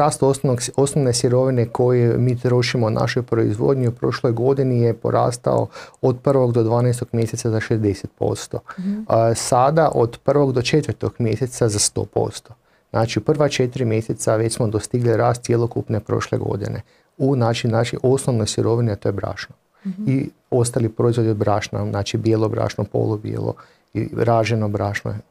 Rast osnovne sirovine koje mi trošimo u našoj proizvodnji u prošloj godini je porastao od prvog do 12. mjeseca za 60%. mm Sada od prvog do četvrtog mjeseca za 100%. Znači prva četiri mjeseca već smo dostigli rast cjelokupne prošle godine u znači, znači osnovnoj sirovini, a to je brašno. Mhm. I ostali proizvodi od brašna, znači bijelo brašno, polubijelo i raženo brašno,